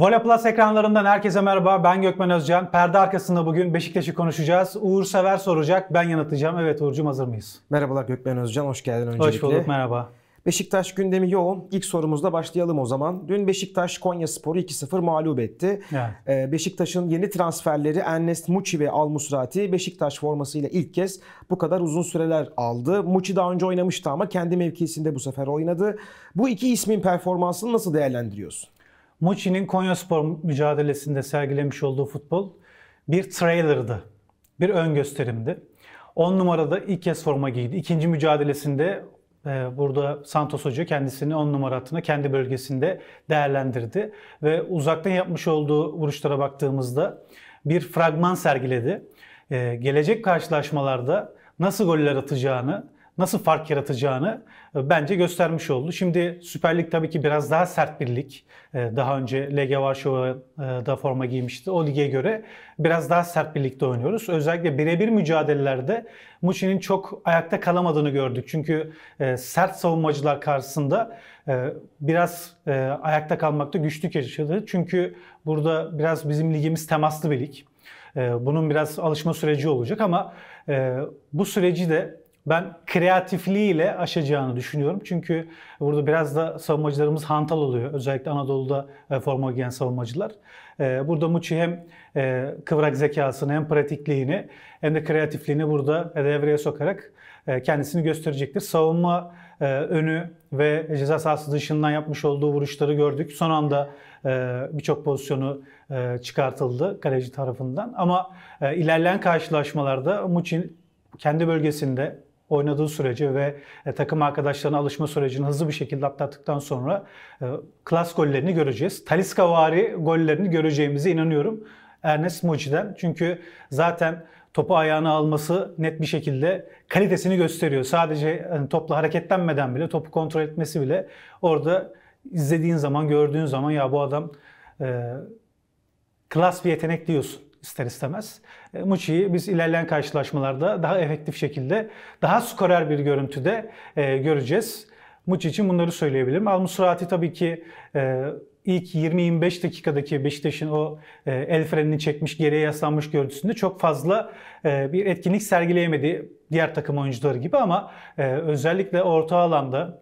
Vole Plus ekranlarından herkese merhaba. Ben Gökmen Özcan. Perde arkasında bugün Beşiktaş'ı konuşacağız. Uğur Sever soracak, ben yanıtlayacağım. Evet Uğurcuğum hazır mıyız? Merhabalar Gökmen Özcan, hoş geldin öncelikle. Hoş bulduk, merhaba. Beşiktaş gündemi yoğun. İlk sorumuzla başlayalım o zaman. Dün Beşiktaş Konya Sporu 2-0 mağlup etti. Evet. Ee, Beşiktaş'ın yeni transferleri Ernest Muçi ve Al Musrati Beşiktaş formasıyla ilk kez bu kadar uzun süreler aldı. Muçi daha önce oynamıştı ama kendi mevkisinde bu sefer oynadı. Bu iki ismin performansını nasıl değerlendiriyorsun? Muçi'nin Konyaspor mücadelesinde sergilemiş olduğu futbol bir trailer'dı. Bir ön gösterimdi. 10 numarada ilk kez forma giydi. İkinci mücadelesinde e, burada Santos Hoca kendisini 10 numara hattına kendi bölgesinde değerlendirdi. Ve uzaktan yapmış olduğu vuruşlara baktığımızda bir fragman sergiledi. E, gelecek karşılaşmalarda nasıl goller atacağını, nasıl fark yaratacağını e, bence göstermiş oldu. Şimdi Süper Lig tabii ki biraz daha sert bir lig. E, daha önce LG Varşova'da e, forma giymişti. O lige göre biraz daha sert bir ligde oynuyoruz. Özellikle birebir mücadelelerde Muçi'nin çok ayakta kalamadığını gördük. Çünkü sert savunmacılar karşısında biraz ayakta kalmakta güçlük yaşadı. Çünkü burada biraz bizim ligimiz temaslı bir lig. Bunun biraz alışma süreci olacak ama bu süreci de ben kreatifliğiyle aşacağını düşünüyorum. Çünkü burada biraz da savunmacılarımız hantal oluyor. Özellikle Anadolu'da e, forma giyen savunmacılar. E, burada Muçi hem e, kıvrak zekasını hem pratikliğini hem de kreatifliğini burada devreye sokarak kendisini gösterecektir. Savunma önü ve ceza sahası dışından yapmış olduğu vuruşları gördük. Son anda birçok pozisyonu çıkartıldı kaleci tarafından. Ama ilerleyen karşılaşmalarda Muçin kendi bölgesinde oynadığı sürece ve e, takım arkadaşlarına alışma sürecini hızlı bir şekilde atlattıktan sonra e, klas gollerini göreceğiz. Taliska gollerini göreceğimize inanıyorum Ernest Muci'den. Çünkü zaten topu ayağına alması net bir şekilde kalitesini gösteriyor. Sadece hani topla hareketlenmeden bile topu kontrol etmesi bile orada izlediğin zaman gördüğün zaman ya bu adam e, klas bir yetenek diyorsun ister istemez. E, Muçi'yi biz ilerleyen karşılaşmalarda daha efektif şekilde, daha skorer bir görüntüde e, göreceğiz. Muçi için bunları söyleyebilirim. Al-Musrati tabii ki e, ilk 20-25 dakikadaki Beşiktaş'ın o el frenini çekmiş, geriye yaslanmış görüntüsünde çok fazla bir etkinlik sergileyemedi diğer takım oyuncuları gibi ama özellikle orta alanda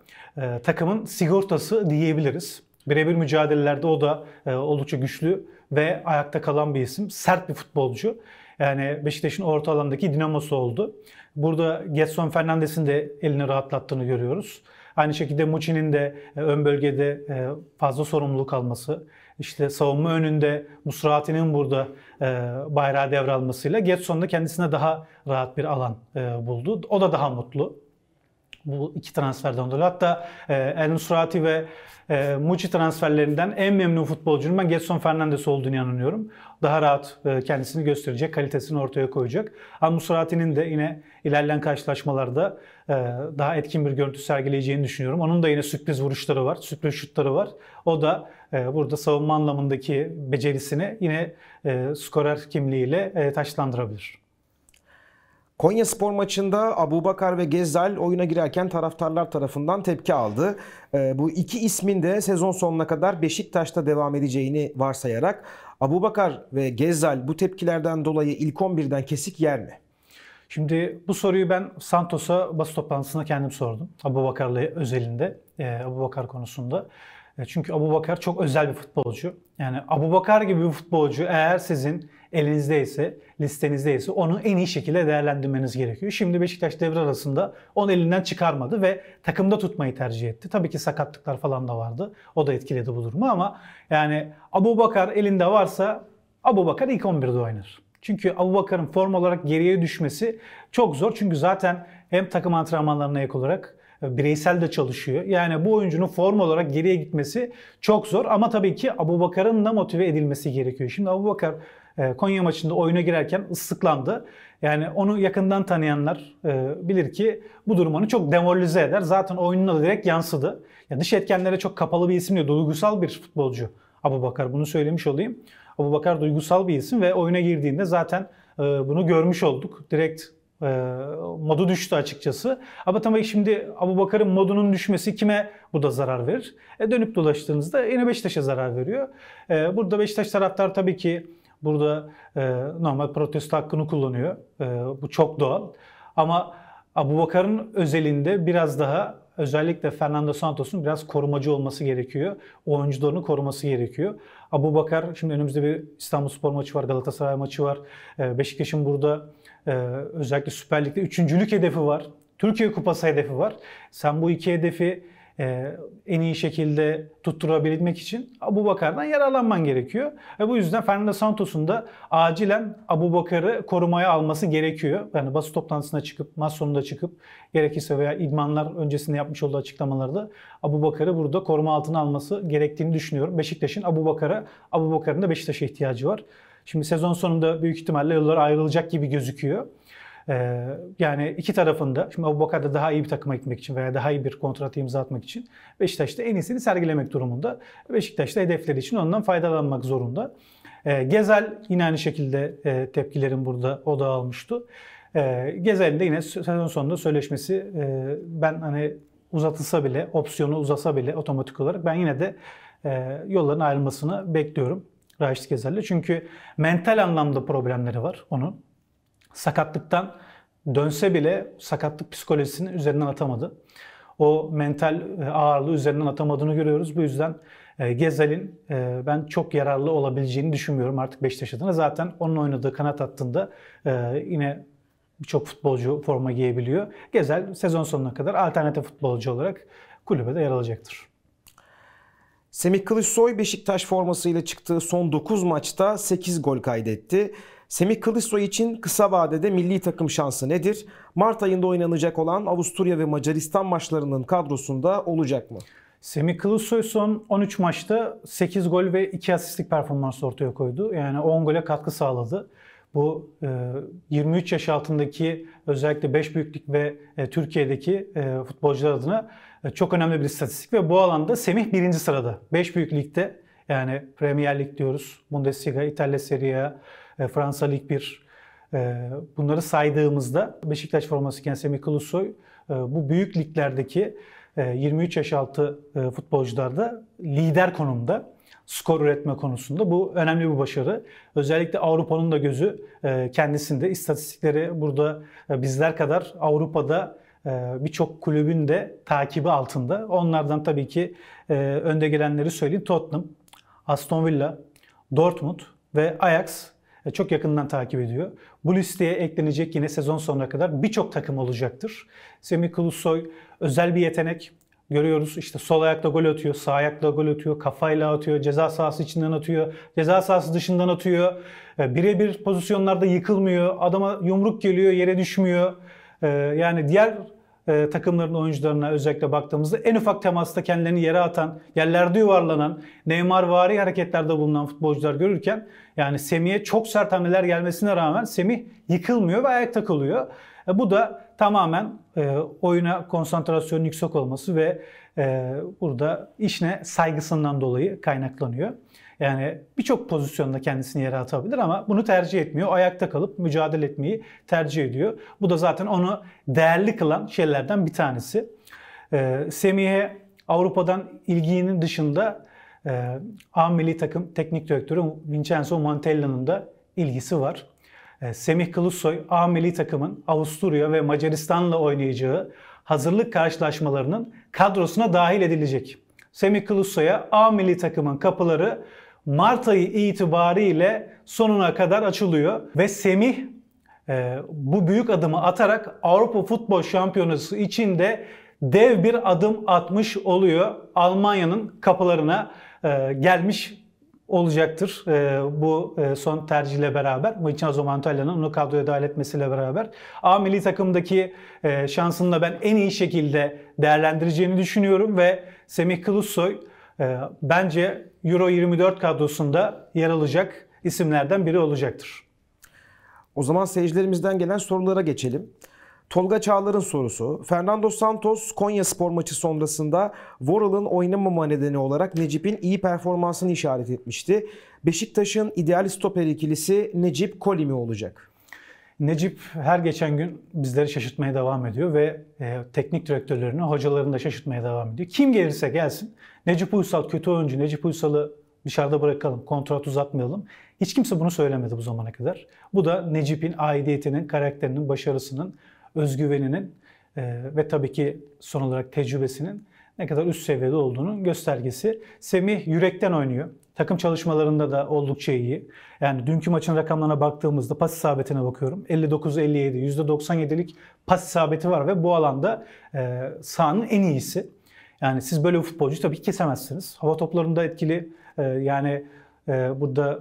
takımın sigortası diyebiliriz. Birebir mücadelelerde o da e, oldukça güçlü ve ayakta kalan bir isim. Sert bir futbolcu. Yani Beşiktaş'ın orta alandaki dinamosu oldu. Burada Getson Fernandes'in de elini rahatlattığını görüyoruz. Aynı şekilde Muçi'nin de e, ön bölgede e, fazla sorumluluk alması, işte savunma önünde Musrati'nin burada e, bayrağı devralmasıyla Getson'da kendisine daha rahat bir alan e, buldu. O da daha mutlu bu iki transferden dolayı. Hatta e, El Nusrati ve e, Muçi transferlerinden en memnun futbolcunun ben Getson Fernandes olduğunu inanıyorum. Daha rahat e, kendisini gösterecek, kalitesini ortaya koyacak. El Nusrati'nin de yine ilerleyen karşılaşmalarda e, daha etkin bir görüntü sergileyeceğini düşünüyorum. Onun da yine sürpriz vuruşları var, sürpriz şutları var. O da e, burada savunma anlamındaki becerisini yine e, skorer kimliğiyle e, taşlandırabilir. Konya Spor maçında Abu Bakar ve Gezal oyuna girerken taraftarlar tarafından tepki aldı. Ee, bu iki ismin de sezon sonuna kadar Beşiktaş'ta devam edeceğini varsayarak Abu Bakar ve Gezal bu tepkilerden dolayı ilk 11'den kesik yer mi? Şimdi bu soruyu ben Santos'a basın toplantısında kendim sordum. Abu Bakar'la özelinde, e, Abu Bakar konusunda. E, çünkü Abu Bakar çok özel bir futbolcu. Yani Abu Bakar gibi bir futbolcu eğer sizin elinizdeyse, listenizdeyse onu en iyi şekilde değerlendirmeniz gerekiyor. Şimdi Beşiktaş devre arasında onu elinden çıkarmadı ve takımda tutmayı tercih etti. Tabii ki sakatlıklar falan da vardı. O da etkiledi bu durumu ama yani Abu Bakar elinde varsa Abu Bakar ilk 11'de oynar. Çünkü Abu Bakar'ın form olarak geriye düşmesi çok zor. Çünkü zaten hem takım antrenmanlarına ek olarak e, bireysel de çalışıyor. Yani bu oyuncunun form olarak geriye gitmesi çok zor ama tabii ki Abu Bakar'ın da motive edilmesi gerekiyor. Şimdi Abu Bakar ee, Konya maçında oyuna girerken ıslıklandı. Yani onu yakından tanıyanlar e, bilir ki bu durum onu çok demoralize eder. Zaten oyununa da direkt yansıdı. Ya dış etkenlere çok kapalı bir isim diyor. Duygusal bir futbolcu Abu Bakar. Bunu söylemiş olayım. Abu Bakar duygusal bir isim ve oyuna girdiğinde zaten e, bunu görmüş olduk. Direkt e, modu düştü açıkçası. Ama tabii şimdi Abu Bakar'ın modunun düşmesi kime bu da zarar verir? E, dönüp dolaştığınızda yine Beşiktaş'a zarar veriyor. E, burada Beşiktaş taraftar tabii ki Burada e, normal protesto hakkını kullanıyor. E, bu çok doğal. Ama Abu Bakar'ın özelinde biraz daha özellikle Fernando Santos'un biraz korumacı olması gerekiyor. Oyuncularını koruması gerekiyor. Abu Bakar, şimdi önümüzde bir İstanbul Spor maçı var, Galatasaray maçı var. E, Beşiktaş'ın burada e, özellikle Süper Lig'de üçüncülük hedefi var. Türkiye Kupası hedefi var. Sen bu iki hedefi e, en iyi şekilde tutturabilmek için Abu Bakar'dan yararlanman gerekiyor. Ve bu yüzden Fernando Santos'un da acilen Abu Bakar'ı korumaya alması gerekiyor. Yani basın toplantısına çıkıp, maç sonunda çıkıp gerekirse veya idmanlar öncesinde yapmış olduğu açıklamalarda Abu Bakar'ı burada koruma altına alması gerektiğini düşünüyorum. Beşiktaş'ın Abu Bakar'a, Abu Bakar'ın da Beşiktaş'a ihtiyacı var. Şimdi sezon sonunda büyük ihtimalle yollar ayrılacak gibi gözüküyor. Ee, yani iki tarafında, şimdi Abubakar daha iyi bir takıma gitmek için veya daha iyi bir kontrat imza atmak için Beşiktaş'ta en iyisini sergilemek durumunda. Beşiktaş'ta hedefleri için ondan faydalanmak zorunda. Ee, Gezel yine aynı şekilde e, tepkilerin burada oda almıştı. Ee, Gezel'in de yine sezon sonunda sözleşmesi e, ben hani uzatılsa bile, opsiyonu uzasa bile otomatik olarak ben yine de e, yolların ayrılmasını bekliyorum. Raşit Gezel'le. Çünkü mental anlamda problemleri var onun sakatlıktan dönse bile sakatlık psikolojisini üzerinden atamadı. O mental e, ağırlığı üzerinden atamadığını görüyoruz. Bu yüzden e, Gezel'in e, ben çok yararlı olabileceğini düşünmüyorum artık Beşiktaş adına. Zaten onun oynadığı kanat hattında yine birçok futbolcu forma giyebiliyor. Gezel sezon sonuna kadar alternatif futbolcu olarak kulübede yer alacaktır. Semih Kılıçsoy Beşiktaş formasıyla çıktığı son 9 maçta 8 gol kaydetti. Semih Kılıçsoy için kısa vadede milli takım şansı nedir? Mart ayında oynanacak olan Avusturya ve Macaristan maçlarının kadrosunda olacak mı? Semih Kılıçsoy son 13 maçta 8 gol ve 2 asistlik performans ortaya koydu. Yani 10 gole katkı sağladı. Bu 23 e, yaş altındaki özellikle 5 büyüklük ve e, Türkiye'deki e, futbolcular adına çok önemli bir istatistik ve bu alanda Semih birinci sırada. 5 büyük yani Premier Lig diyoruz, Bundesliga, İtalya Serie A, e, Fransa Lig 1 e, bunları saydığımızda Beşiktaş formasıyken Semih Kılıçsoy e, bu büyük liglerdeki 23 yaş altı futbolcularda lider konumda skor üretme konusunda bu önemli bir başarı. Özellikle Avrupa'nın da gözü kendisinde. İstatistikleri burada bizler kadar Avrupa'da birçok kulübün de takibi altında. Onlardan tabii ki önde gelenleri söyleyeyim. Tottenham, Aston Villa, Dortmund ve Ajax e, çok yakından takip ediyor. Bu listeye eklenecek yine sezon sonuna kadar birçok takım olacaktır. Semih Kılıçsoy özel bir yetenek. Görüyoruz işte sol ayakla gol atıyor, sağ ayakla gol atıyor, kafayla atıyor, ceza sahası içinden atıyor, ceza sahası dışından atıyor. E, birebir pozisyonlarda yıkılmıyor, adama yumruk geliyor, yere düşmüyor. E, yani diğer e, takımların oyuncularına özellikle baktığımızda en ufak temasta kendilerini yere atan, yerlerde yuvarlanan, Neymar Neymarvari hareketlerde bulunan futbolcular görürken yani Semih'e çok sert hamleler gelmesine rağmen Semih yıkılmıyor ve ayak takılıyor. E, bu da tamamen e, oyuna konsantrasyonun yüksek olması ve ee, burada işine saygısından dolayı kaynaklanıyor. Yani birçok pozisyonda kendisini yere atabilir ama bunu tercih etmiyor. Ayakta kalıp mücadele etmeyi tercih ediyor. Bu da zaten onu değerli kılan şeylerden bir tanesi. Ee, Semih'e Avrupa'dan ilginin dışında e, A milli takım teknik direktörü Vincenzo Montella'nın da ilgisi var. E, Semih Kılıçsoy A milli takımın Avusturya ve Macaristan'la oynayacağı hazırlık karşılaşmalarının kadrosuna dahil edilecek. Semih Kılıçsoy'a A milli takımın kapıları Mart ayı itibariyle sonuna kadar açılıyor ve Semih e, bu büyük adımı atarak Avrupa Futbol Şampiyonası için de dev bir adım atmış oluyor. Almanya'nın kapılarına e, gelmiş olacaktır. E, bu e, son tercihle beraber Mıçnazo Antalya'nın onu kadroya dahil etmesiyle beraber A milli takımdaki e, şansını da ben en iyi şekilde değerlendireceğini düşünüyorum ve Semih Kılıçsoy e, bence Euro 24 kadrosunda yer alacak isimlerden biri olacaktır. O zaman seyircilerimizden gelen sorulara geçelim. Tolga Çağlar'ın sorusu. Fernando Santos Konya spor maçı sonrasında Voral'ın oynamama nedeni olarak Necip'in iyi performansını işaret etmişti. Beşiktaş'ın ideal stoper ikilisi Necip Koli mi olacak? Necip her geçen gün bizleri şaşırtmaya devam ediyor ve e, teknik direktörlerini, hocalarını da şaşırtmaya devam ediyor. Kim gelirse gelsin. Necip Uysal kötü oyuncu, Necip Uysal'ı dışarıda bırakalım, kontrat uzatmayalım. Hiç kimse bunu söylemedi bu zamana kadar. Bu da Necip'in aidiyetinin, karakterinin, başarısının özgüveninin e, ve tabii ki son olarak tecrübesinin ne kadar üst seviyede olduğunu göstergesi. Semih yürekten oynuyor. Takım çalışmalarında da oldukça iyi. Yani dünkü maçın rakamlarına baktığımızda pas isabetine bakıyorum. 59-57, %97'lik pas isabeti var ve bu alanda e, sahanın en iyisi. Yani siz böyle bir futbolcu tabii ki kesemezsiniz. Hava toplarında etkili e, yani e, burada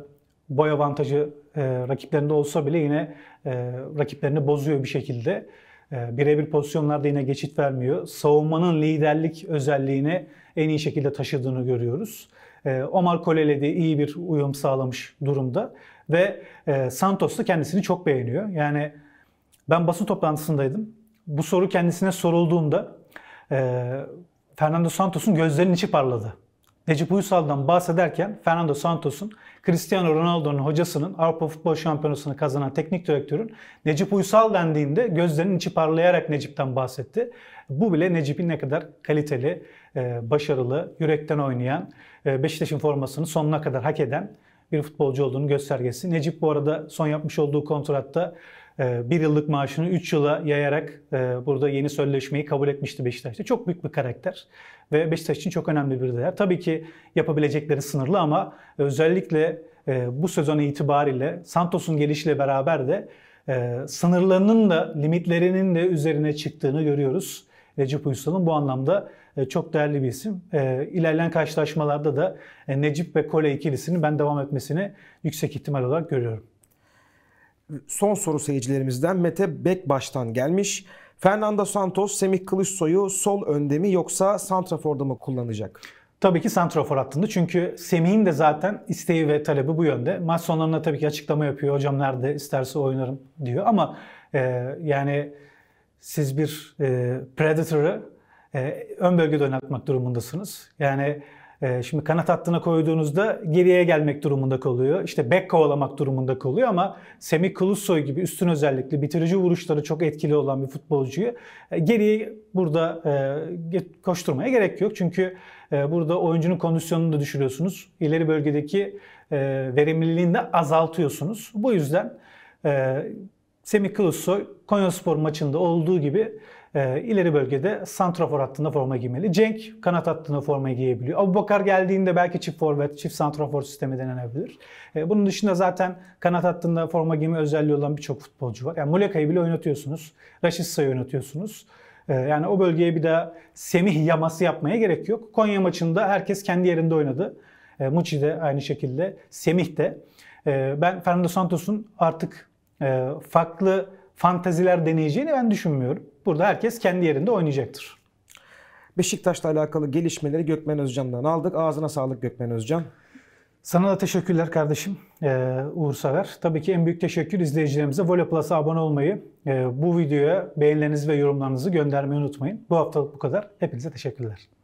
boy avantajı e, rakiplerinde olsa bile yine e, rakiplerini bozuyor bir şekilde. E, birebir pozisyonlarda yine geçit vermiyor. Savunmanın liderlik özelliğini en iyi şekilde taşıdığını görüyoruz. E, Omar Kolele de iyi bir uyum sağlamış durumda. Ve Santos da kendisini çok beğeniyor. Yani ben basın toplantısındaydım. Bu soru kendisine sorulduğunda Fernando Santos'un gözlerinin içi parladı. Necip Uysal'dan bahsederken Fernando Santos'un Cristiano Ronaldo'nun hocasının Avrupa Futbol Şampiyonası'nı kazanan teknik direktörün Necip Uysal dendiğinde gözlerinin içi parlayarak Necip'ten bahsetti. Bu bile Necip'in ne kadar kaliteli, e, başarılı, yürekten oynayan, e, Beşiktaş'ın formasını sonuna kadar hak eden bir futbolcu olduğunu göstergesi. Necip bu arada son yapmış olduğu kontratta ee, bir yıllık maaşını 3 yıla yayarak e, burada yeni sözleşmeyi kabul etmişti Beşiktaş'ta. Çok büyük bir karakter ve Beşiktaş için çok önemli bir değer. Tabii ki yapabilecekleri sınırlı ama özellikle e, bu sezon itibariyle Santos'un gelişiyle beraber de e, sınırlarının da limitlerinin de üzerine çıktığını görüyoruz. Recep Uysal'ın bu anlamda çok değerli bir isim. İlerleyen karşılaşmalarda da Necip ve Kole ikilisinin ben devam etmesini yüksek ihtimal olarak görüyorum son soru seyircilerimizden Mete Bekbaş'tan gelmiş. Fernando Santos, Semih Kılıçsoy'u sol önde mi yoksa Santrafor'da mı kullanacak? Tabii ki Santrafor hattında çünkü Semih'in de zaten isteği ve talebi bu yönde. Maç sonlarında tabii ki açıklama yapıyor. Hocam nerede isterse oynarım diyor ama e, yani siz bir e, Predator'ı e, ön bölgede oynatmak durumundasınız. Yani ee, şimdi kanat hattına koyduğunuzda geriye gelmek durumunda kalıyor. İşte bek kovalamak durumunda kalıyor ama Semih Kılıçsoy gibi üstün özellikli bitirici vuruşları çok etkili olan bir futbolcuyu e, geriye burada e, koşturmaya gerek yok. Çünkü e, burada oyuncunun kondisyonunu da düşürüyorsunuz. İleri bölgedeki verimliliğini de azaltıyorsunuz. Bu yüzden Semih Kılıçsoy Konyaspor maçında olduğu gibi e, ileri bölgede santrafor hattında forma giymeli. Cenk kanat hattında forma giyebiliyor. Abu Bakar geldiğinde belki çift forvet, çift santrafor sistemi denenebilir. Ee, bunun dışında zaten kanat hattında forma giyme özelliği olan birçok futbolcu var. Yani Muleka'yı bile oynatıyorsunuz. Raşitsa'yı oynatıyorsunuz. E, yani o bölgeye bir daha semih yaması yapmaya gerek yok. Konya maçında herkes kendi yerinde oynadı. E, Muçi de aynı şekilde, Semih de. ben Fernando Santos'un artık e, farklı fanteziler deneyeceğini ben düşünmüyorum. Burada herkes kendi yerinde oynayacaktır. Beşiktaş'la alakalı gelişmeleri Gökmen Özcan'dan aldık. Ağzına sağlık Gökmen Özcan. Sana da teşekkürler kardeşim ee, Uğur Sagar. Tabii ki en büyük teşekkür izleyicilerimize Vole Plus'a abone olmayı, e, bu videoya beğenilerinizi ve yorumlarınızı göndermeyi unutmayın. Bu haftalık bu kadar. Hepinize teşekkürler.